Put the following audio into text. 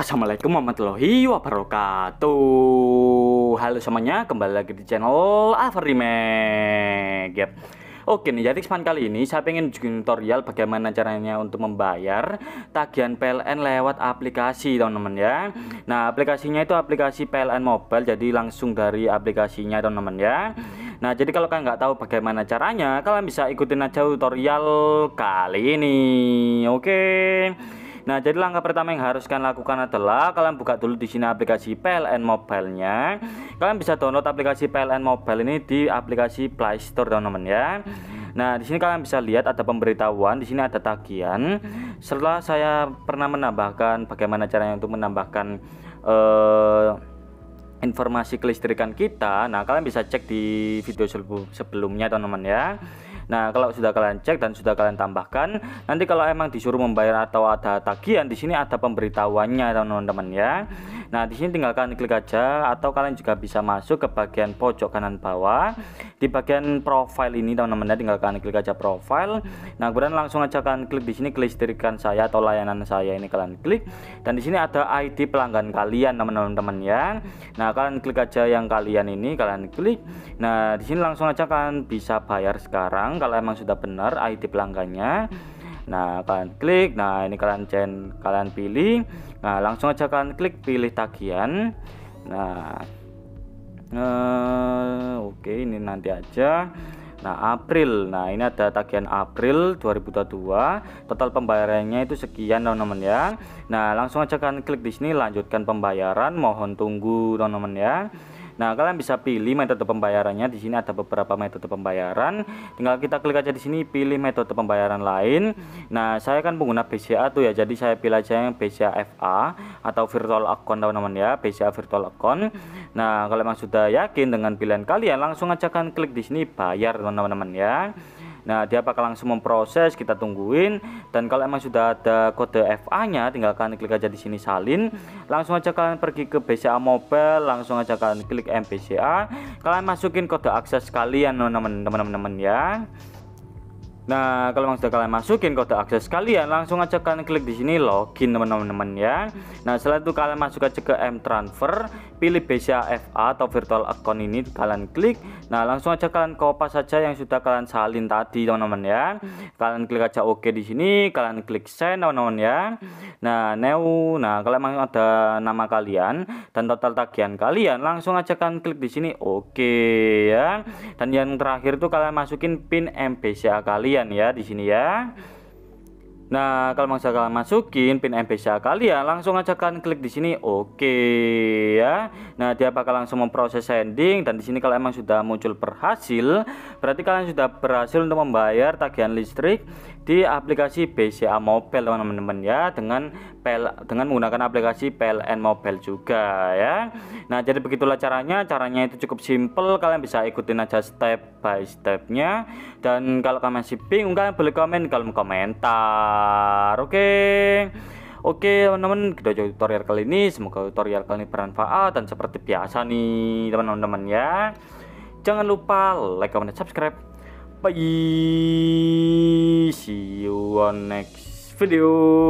Assalamualaikum warahmatullahi wabarakatuh Halo semuanya, kembali lagi di channel Averimek yep. Oke nih, jadi kesempatan kali ini saya ingin bikin tutorial bagaimana caranya untuk membayar tagihan PLN lewat aplikasi teman-teman ya. Nah aplikasinya itu aplikasi PLN Mobile, jadi langsung dari aplikasinya teman-teman ya. Nah, jadi kalau kalian nggak tahu bagaimana caranya, kalian bisa ikutin aja tutorial kali ini. Oke. Nah, jadi langkah pertama yang harus kalian lakukan adalah kalian buka dulu di sini aplikasi PLN Mobile-nya. Kalian bisa download aplikasi PLN Mobile ini di aplikasi Play Store, teman-teman ya. Nah, di sini kalian bisa lihat ada pemberitahuan, di sini ada tagihan. Setelah saya pernah menambahkan bagaimana caranya untuk menambahkan eh, informasi kelistrikan kita. Nah, kalian bisa cek di video sebelumnya teman-teman ya. Nah, kalau sudah kalian cek dan sudah kalian tambahkan, nanti kalau emang disuruh membayar atau ada tagihan di sini ada pemberitahuannya teman-teman ya. Nah, di sini tinggal kalian klik aja atau kalian juga bisa masuk ke bagian pojok kanan bawah. Di bagian profile ini teman-teman ya, tinggal kalian klik aja profile. Nah, kemudian langsung aja kalian klik di sini kelistrikan saya atau layanan saya ini kalian klik dan di sini ada ID pelanggan kalian teman-teman ya. Nah, kalian klik aja yang kalian ini kalian klik. Nah, di sini langsung aja kalian bisa bayar sekarang kalau emang sudah benar ID pelanggannya nah kalian klik nah ini kalian jen kalian pilih nah langsung aja kalian klik pilih tagihan nah eh, oke ini nanti aja Nah, April. Nah, ini ada tagihan April 2022. Total pembayarannya itu sekian, teman-teman ya. Nah, langsung aja kalian klik di sini lanjutkan pembayaran. Mohon tunggu, teman-teman ya. Nah, kalian bisa pilih metode pembayarannya. Di sini ada beberapa metode pembayaran. Tinggal kita klik aja di sini pilih metode pembayaran lain. Mm-hmm. Nah, saya kan pengguna BCA tuh ya. Jadi saya pilih aja yang BCA FA atau virtual account teman-teman ya, BCA virtual account. Mm-hmm. Nah, kalau memang sudah yakin dengan pilihan kalian langsung aja kan klik di sini bayar teman-teman ya. Mm-hmm. Nah, dia bakal langsung memproses, kita tungguin dan kalau emang sudah ada kode FA-nya tinggal kalian klik aja di sini salin. Langsung aja kalian pergi ke BCA Mobile, langsung aja kalian klik MBCA. Kalian masukin kode akses kalian teman-teman ya. Nah, kalau memang sudah kalian masukin kode akses kalian, langsung aja kalian klik di sini login teman-teman ya. Nah, setelah itu kalian masuk aja ke M Transfer, pilih BCA FA atau virtual account ini kalian klik. Nah, langsung aja kalian copy saja yang sudah kalian salin tadi teman-teman ya. Kalian klik aja oke OK di sini, kalian klik send teman-teman ya. Nah, new. Nah, kalau memang ada nama kalian dan total tagihan kalian, langsung aja kalian klik di sini oke OK, ya. Dan yang terakhir itu kalian masukin pin MBCA kalian kalian ya di sini ya. Nah, kalau mau kalian masukin pin MBCA kalian, langsung aja kalian klik di sini oke okay, ya. Nah, dia bakal langsung memproses sending dan di sini kalau emang sudah muncul berhasil, berarti kalian sudah berhasil untuk membayar tagihan listrik di aplikasi BCA Mobile teman-teman ya dengan pel dengan menggunakan aplikasi PLN Mobile juga ya. Nah, jadi begitulah caranya. Caranya itu cukup simple, kalian bisa ikutin aja step by stepnya dan kalau kalian masih bingung kalian boleh komen di kolom komentar oke okay. Oke teman-teman kita jauh tutorial kali ini Semoga tutorial kali ini bermanfaat Dan seperti biasa nih teman-teman ya Jangan lupa like, comment, dan subscribe Bye See you on next video